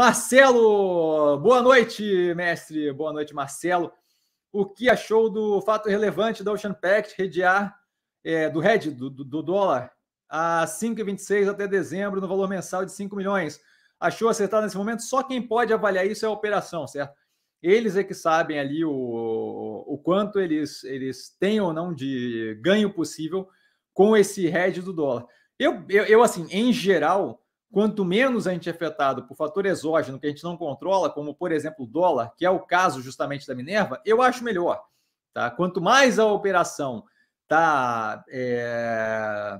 Marcelo, boa noite, mestre. Boa noite, Marcelo. O que achou do fato relevante da Ocean Pact rediar é, do RED, do, do dólar, a 5,26 até dezembro, no valor mensal de 5 milhões? Achou acertado nesse momento? Só quem pode avaliar isso é a operação, certo? Eles é que sabem ali o, o quanto eles, eles têm ou não de ganho possível com esse RED do dólar. Eu, eu, eu assim, em geral, Quanto menos a gente é afetado por fator exógeno que a gente não controla, como por exemplo o dólar, que é o caso justamente da Minerva, eu acho melhor. Tá? Quanto mais a operação está é,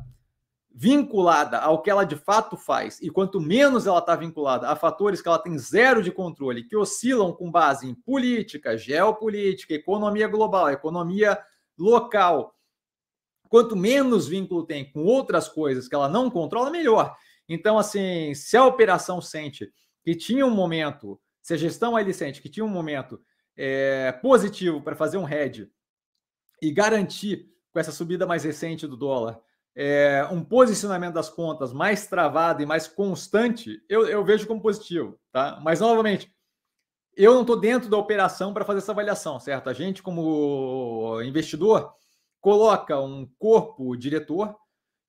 vinculada ao que ela de fato faz, e quanto menos ela está vinculada a fatores que ela tem zero de controle, que oscilam com base em política, geopolítica, economia global, economia local, quanto menos vínculo tem com outras coisas que ela não controla, melhor. Então, assim, se a operação sente que tinha um momento, se a gestão ali sente que tinha um momento é, positivo para fazer um hedge e garantir com essa subida mais recente do dólar é, um posicionamento das contas mais travado e mais constante, eu, eu vejo como positivo, tá? Mas, novamente, eu não estou dentro da operação para fazer essa avaliação, certo? A gente, como investidor, coloca um corpo diretor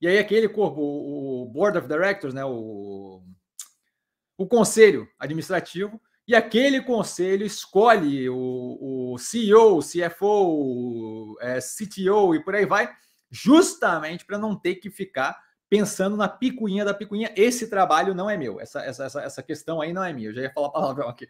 e aí aquele corpo, o Board of Directors, né, o, o conselho administrativo, e aquele conselho escolhe o, o CEO, o CFO, o é, CTO e por aí vai, justamente para não ter que ficar pensando na picuinha da picuinha. Esse trabalho não é meu, essa, essa, essa, essa questão aí não é minha, eu já ia falar palavrão aqui.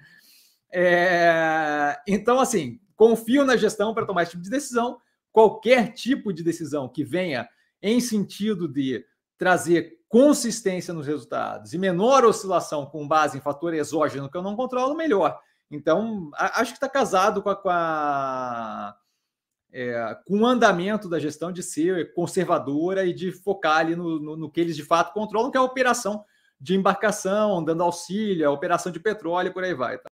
É, então, assim, confio na gestão para tomar esse tipo de decisão. Qualquer tipo de decisão que venha em sentido de trazer consistência nos resultados e menor oscilação com base em fator exógeno que eu não controlo, melhor. Então, acho que está casado com, a, com, a, é, com, o andamento da gestão de ser conservadora e de focar ali no, no, no que eles de fato controlam, que é a operação de embarcação, dando auxílio, a operação de petróleo, por aí vai. Tá?